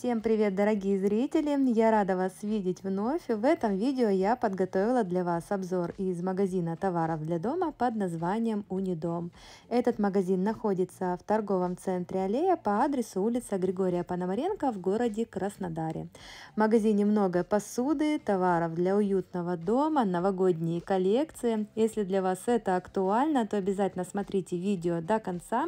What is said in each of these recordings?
Всем привет, дорогие зрители! Я рада вас видеть вновь. В этом видео я подготовила для вас обзор из магазина товаров для дома под названием Унидом. Этот магазин находится в торговом центре Аллея по адресу улица Григория Пономаренко в городе Краснодаре. В магазине много посуды, товаров для уютного дома, новогодние коллекции. Если для вас это актуально, то обязательно смотрите видео до конца,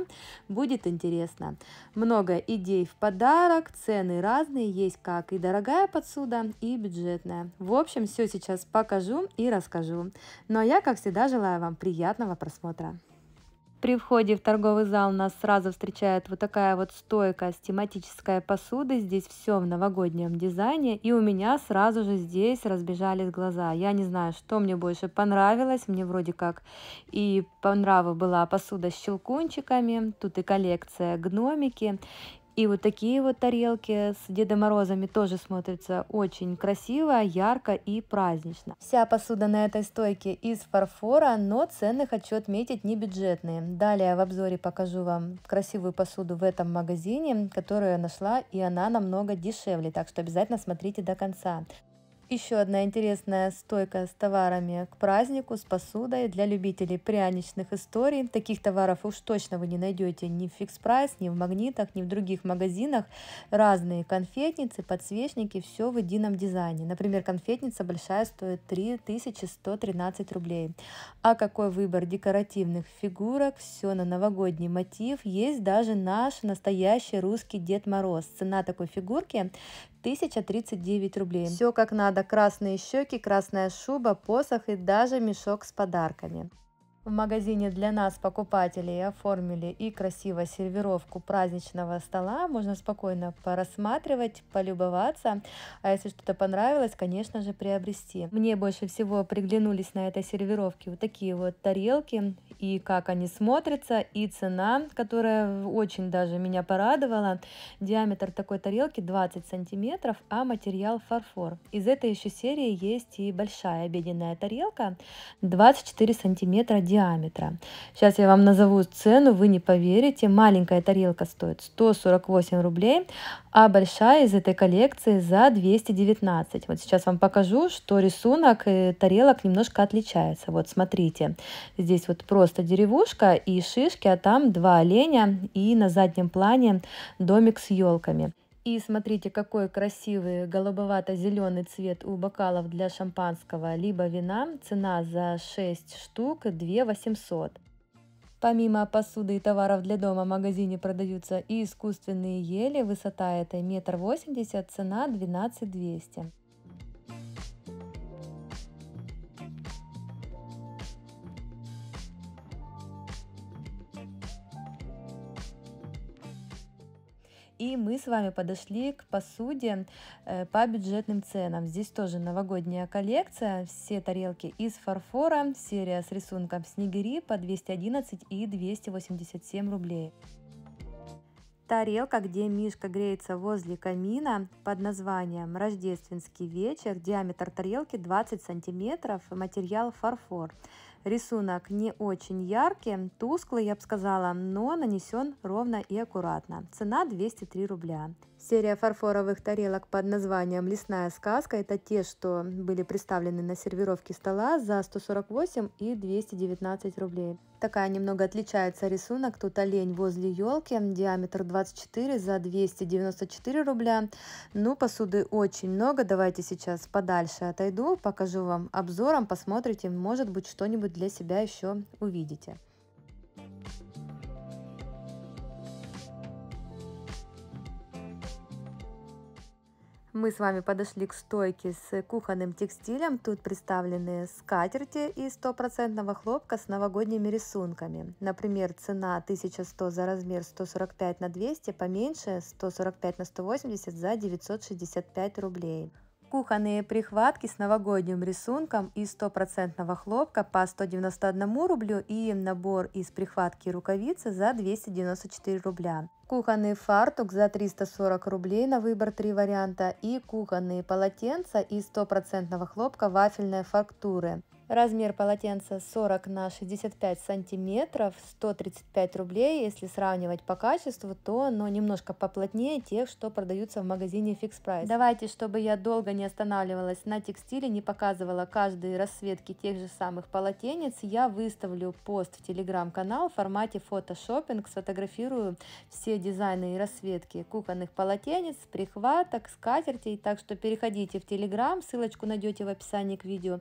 будет интересно. Много идей в подарок, цены разные есть, как и дорогая подсуда, и бюджетная. В общем, все сейчас покажу и расскажу. Но ну, а я, как всегда, желаю вам приятного просмотра. При входе в торговый зал нас сразу встречает вот такая вот стойка с тематической посудой. Здесь все в новогоднем дизайне. И у меня сразу же здесь разбежались глаза. Я не знаю, что мне больше понравилось. Мне вроде как и по нраву была посуда с щелкунчиками. Тут и коллекция гномики. И вот такие вот тарелки с Дедом Морозами тоже смотрятся очень красиво, ярко и празднично. Вся посуда на этой стойке из фарфора, но цены хочу отметить не бюджетные. Далее в обзоре покажу вам красивую посуду в этом магазине, которую я нашла, и она намного дешевле, так что обязательно смотрите до конца. Еще одна интересная стойка с товарами к празднику, с посудой для любителей пряничных историй. Таких товаров уж точно вы не найдете ни в фикс прайс, ни в магнитах, ни в других магазинах. Разные конфетницы, подсвечники, все в едином дизайне. Например, конфетница большая стоит 3113 рублей. А какой выбор декоративных фигурок, все на новогодний мотив. Есть даже наш настоящий русский Дед Мороз. Цена такой фигурки 1039 рублей. Все как надо, красные щеки, красная шуба, посох и даже мешок с подарками в магазине для нас, покупателей, оформили и красиво сервировку праздничного стола. Можно спокойно порассматривать, полюбоваться. А если что-то понравилось, конечно же, приобрести. Мне больше всего приглянулись на этой сервировке вот такие вот тарелки и как они смотрятся, и цена, которая очень даже меня порадовала. Диаметр такой тарелки 20 сантиметров, а материал фарфор. Из этой еще серии есть и большая обеденная тарелка 24 сантиметра диаметра. Сейчас я вам назову цену, вы не поверите. Маленькая тарелка стоит 148 рублей, а большая из этой коллекции за 219. Вот сейчас вам покажу, что рисунок тарелок немножко отличается. Вот смотрите, здесь вот просто деревушка и шишки, а там два оленя и на заднем плане домик с елками. И смотрите, какой красивый голубовато-зеленый цвет у бокалов для шампанского либо вина. Цена за 6 штук 2 800. Помимо посуды и товаров для дома в магазине продаются и искусственные ели. Высота этой метр восемьдесят, цена 12 200. И мы с вами подошли к посуде э, по бюджетным ценам. Здесь тоже новогодняя коллекция. Все тарелки из фарфора, серия с рисунком снегири по 211 и 287 рублей. Тарелка, где Мишка греется возле камина под названием «Рождественский вечер». Диаметр тарелки 20 сантиметров, материал фарфор. Рисунок не очень яркий, тусклый, я бы сказала, но нанесен ровно и аккуратно. Цена 203 рубля. Серия фарфоровых тарелок под названием «Лесная сказка» – это те, что были представлены на сервировке стола за 148 и 219 рублей. Такая немного отличается рисунок. Тут олень возле елки, диаметр 24 за 294 рубля. Ну, посуды очень много, давайте сейчас подальше отойду, покажу вам обзором, посмотрите, может быть, что-нибудь для себя еще увидите. Мы с вами подошли к стойке с кухонным текстилем. Тут представлены скатерти из стопроцентного хлопка с новогодними рисунками. Например, цена 1100 за размер 145 на 200, поменьше 145 на 180 за 965 рублей. Кухонные прихватки с новогодним рисунком из стопроцентного хлопка по 191 рублю и набор из прихватки и рукавицы за 294 рубля. Кухонный фартук за 340 рублей, на выбор три варианта. И кухонные полотенца из стопроцентного хлопка вафельной фактуры. Размер полотенца 40 на 65 сантиметров, 135 рублей. Если сравнивать по качеству, то оно немножко поплотнее тех, что продаются в магазине Fix Price. Давайте, чтобы я долго не останавливалась на текстиле, не показывала каждые расцветки тех же самых полотенец, я выставлю пост в телеграм-канал в формате фотошопинг, сфотографирую все дизайны и расцветки кухонных полотенец, прихваток, скатертей, так что переходите в телеграм, ссылочку найдете в описании к видео,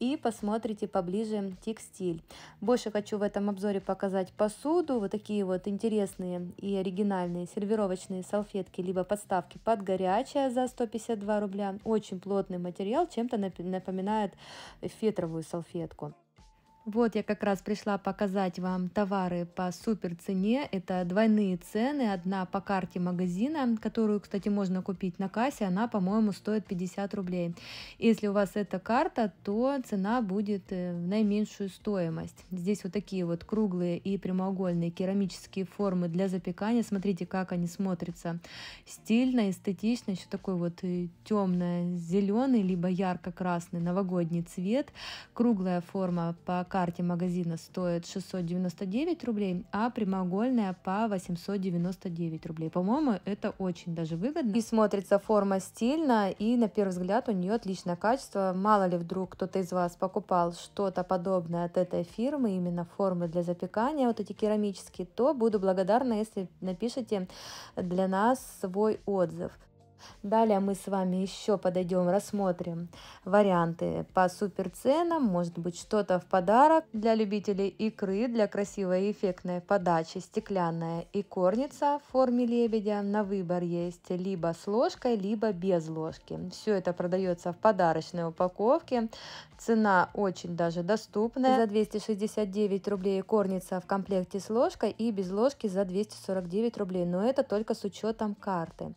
и посмотрите поближе текстиль. Больше хочу в этом обзоре показать посуду, вот такие вот интересные и оригинальные сервировочные салфетки, либо подставки под горячее за 152 рубля. Очень плотный материал, чем-то напоминает фетровую салфетку. Вот я как раз пришла показать вам товары по супер цене. Это двойные цены. Одна по карте магазина, которую, кстати, можно купить на кассе. Она, по-моему, стоит 50 рублей. Если у вас эта карта, то цена будет э, в наименьшую стоимость. Здесь вот такие вот круглые и прямоугольные керамические формы для запекания. Смотрите, как они смотрятся. Стильно, эстетично. Еще такой вот э, темно-зеленый, либо ярко-красный новогодний цвет. Круглая форма по карте карте магазина стоит 699 рублей, а прямоугольная по 899 рублей. По-моему, это очень даже выгодно. И смотрится форма стильно, и на первый взгляд у нее отличное качество. Мало ли вдруг кто-то из вас покупал что-то подобное от этой фирмы, именно формы для запекания, вот эти керамические, то буду благодарна, если напишите для нас свой отзыв. Далее мы с вами еще подойдем, рассмотрим варианты по суперценам. Может быть, что-то в подарок для любителей икры, для красивой и эффектной подачи. Стеклянная и корница в форме лебедя на выбор есть либо с ложкой, либо без ложки. Все это продается в подарочной упаковке. Цена очень даже доступная. За 269 рублей корница в комплекте с ложкой и без ложки за 249 рублей. Но это только с учетом карты.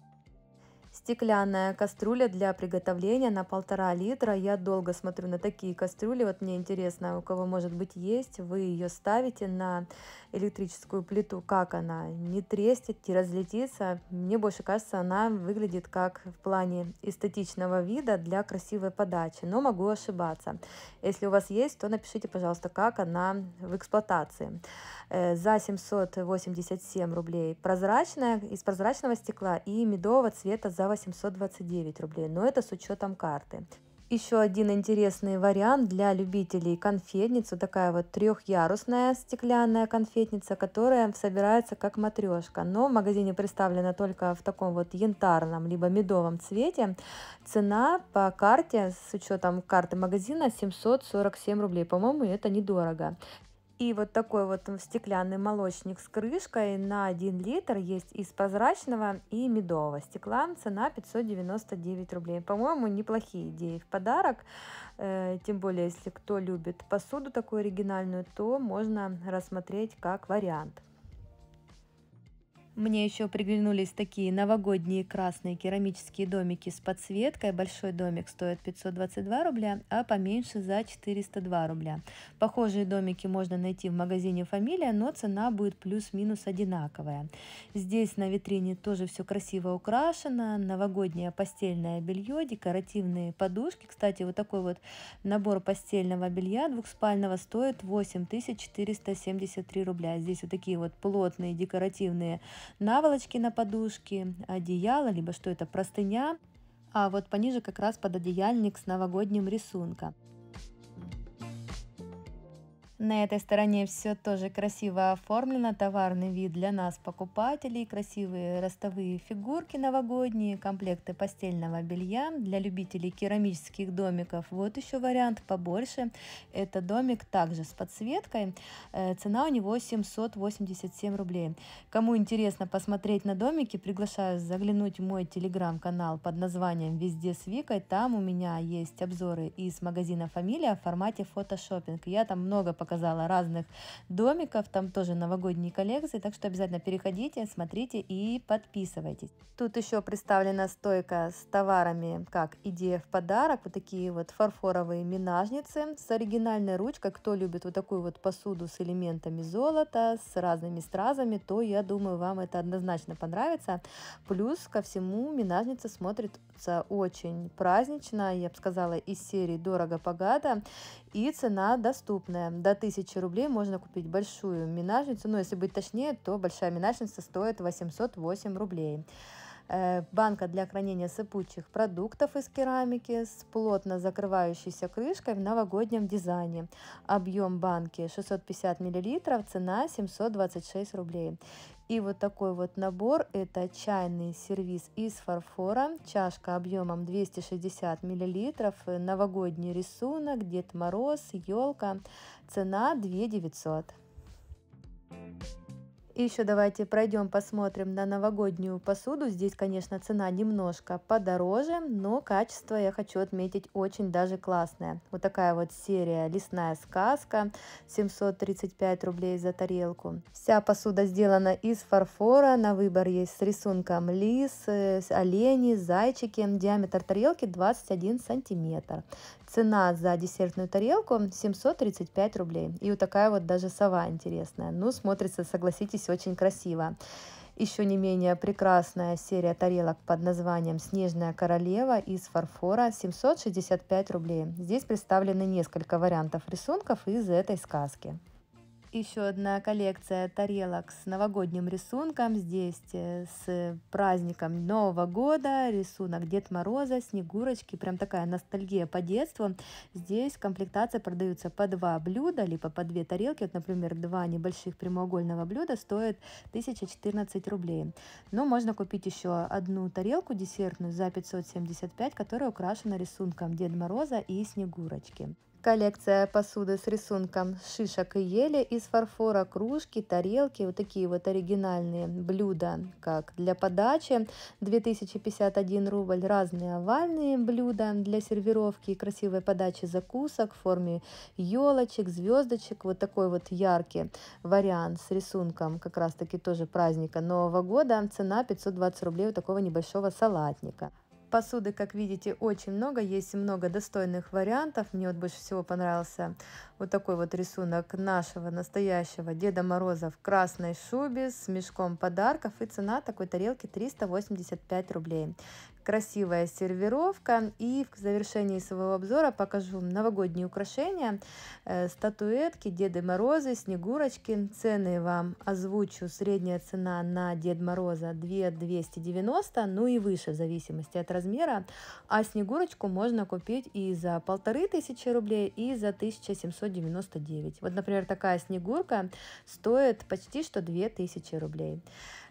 Стеклянная кастрюля для приготовления на полтора литра. Я долго смотрю на такие кастрюли. Вот мне интересно, у кого может быть есть. Вы ее ставите на электрическую плиту, как она не трестит, не разлетится. Мне больше кажется, она выглядит как в плане эстетичного вида для красивой подачи. Но могу ошибаться. Если у вас есть, то напишите, пожалуйста, как она в эксплуатации. Э, за 787 рублей прозрачная, из прозрачного стекла и медового цвета за стало 729 рублей, но это с учетом карты. Еще один интересный вариант для любителей конфетницы такая вот трехярусная стеклянная конфетница, которая собирается как матрешка, но в магазине представлена только в таком вот янтарном либо медовом цвете. Цена по карте с учетом карты магазина 747 рублей, по-моему, это недорого. И вот такой вот стеклянный молочник с крышкой на 1 литр есть из прозрачного и медового стекла. Цена 599 рублей. По-моему, неплохие идеи в подарок. Э, тем более, если кто любит посуду такую оригинальную, то можно рассмотреть как вариант. Мне еще приглянулись такие новогодние красные керамические домики с подсветкой. Большой домик стоит 522 рубля, а поменьше за 402 рубля. Похожие домики можно найти в магазине «Фамилия», но цена будет плюс-минус одинаковая. Здесь на витрине тоже все красиво украшено. Новогоднее постельное белье, декоративные подушки. Кстати, вот такой вот набор постельного белья двухспального стоит 8473 рубля. Здесь вот такие вот плотные декоративные наволочки на подушке, одеяло, либо что это, простыня, а вот пониже как раз под одеяльник с новогодним рисунком. На этой стороне все тоже красиво оформлено, товарный вид для нас, покупателей, красивые ростовые фигурки новогодние, комплекты постельного белья для любителей керамических домиков. Вот еще вариант побольше. Это домик также с подсветкой, э, цена у него 787 рублей. Кому интересно посмотреть на домики, приглашаю заглянуть в мой телеграм-канал под названием «Везде с Викой». Там у меня есть обзоры из магазина «Фамилия» в формате фотошопинг. Я там много показываю показала разных домиков, там тоже новогодние коллекции, так что обязательно переходите, смотрите и подписывайтесь. Тут еще представлена стойка с товарами, как идея в подарок, вот такие вот фарфоровые минажницы с оригинальной ручкой, кто любит вот такую вот посуду с элементами золота, с разными стразами, то я думаю, вам это однозначно понравится. Плюс ко всему минажница смотрится очень празднично, я бы сказала, из серии «Дорого-богато», и цена доступная, до 1000 рублей можно купить большую минажницу, ну, если быть точнее, то большая минажница стоит 808 рублей. Э, банка для хранения сыпучих продуктов из керамики с плотно закрывающейся крышкой в новогоднем дизайне. Объем банки 650 мл, цена 726 рублей. И вот такой вот набор, это чайный сервис из фарфора, чашка объемом 260 мл, новогодний рисунок, Дед Мороз, елка, цена 2 900. И еще давайте пройдем, посмотрим на новогоднюю посуду. Здесь, конечно, цена немножко подороже, но качество, я хочу отметить, очень даже классное. Вот такая вот серия «Лесная сказка», 735 рублей за тарелку. Вся посуда сделана из фарфора, на выбор есть с рисунком лис, э, олени, зайчики. Диаметр тарелки 21 сантиметр. Цена за десертную тарелку 735 рублей. И вот такая вот даже сова интересная. Ну, смотрится, согласитесь, очень красиво. Еще не менее прекрасная серия тарелок под названием «Снежная королева» из фарфора 765 рублей. Здесь представлены несколько вариантов рисунков из этой сказки. Еще одна коллекция тарелок с новогодним рисунком. Здесь э, с праздником Нового года, рисунок Дед Мороза, Снегурочки. Прям такая ностальгия по детству. Здесь комплектация продаются по два блюда, либо по две тарелки. Вот, например, два небольших прямоугольного блюда стоят 1014 рублей. Но можно купить еще одну тарелку десертную за 575, которая украшена рисунком Дед Мороза и Снегурочки. Коллекция посуды с рисунком шишек и ели из фарфора, кружки, тарелки, вот такие вот оригинальные блюда, как для подачи 2051 рубль, разные овальные блюда для сервировки и красивой подачи закусок в форме елочек, звездочек, вот такой вот яркий вариант с рисунком как раз таки тоже праздника Нового года, цена 520 рублей у такого небольшого салатника. Посуды, как видите, очень много, есть много достойных вариантов. Мне вот больше всего понравился вот такой вот рисунок нашего настоящего Деда Мороза в красной шубе с мешком подарков. И цена такой тарелки 385 рублей красивая сервировка. И в завершении своего обзора покажу новогодние украшения, э, статуэтки, Деды Морозы, Снегурочки. Цены вам озвучу. Средняя цена на Дед Мороза 2290, ну и выше в зависимости от размера. А Снегурочку можно купить и за 1500 рублей, и за 1799. Вот, например, такая Снегурка стоит почти что 2000 рублей.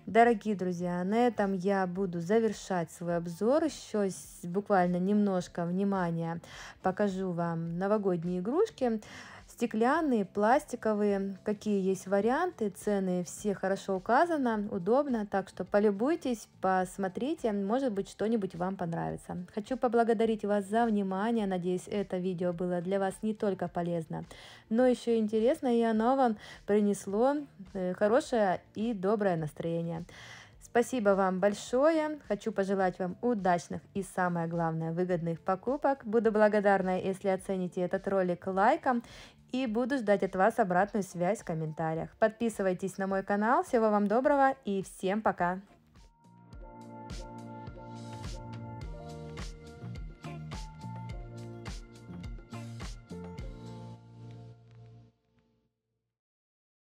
Дорогие друзья, на этом я буду завершать свой обзор. Еще буквально немножко внимания покажу вам новогодние игрушки. Стеклянные, пластиковые, какие есть варианты, цены все хорошо указано, удобно, так что полюбуйтесь, посмотрите, может быть что-нибудь вам понравится. Хочу поблагодарить вас за внимание, надеюсь это видео было для вас не только полезно, но еще интересно и оно вам принесло э, хорошее и доброе настроение. Спасибо вам большое. Хочу пожелать вам удачных и, самое главное, выгодных покупок. Буду благодарна, если оцените этот ролик лайком и буду ждать от вас обратную связь в комментариях. Подписывайтесь на мой канал, всего вам доброго и всем пока!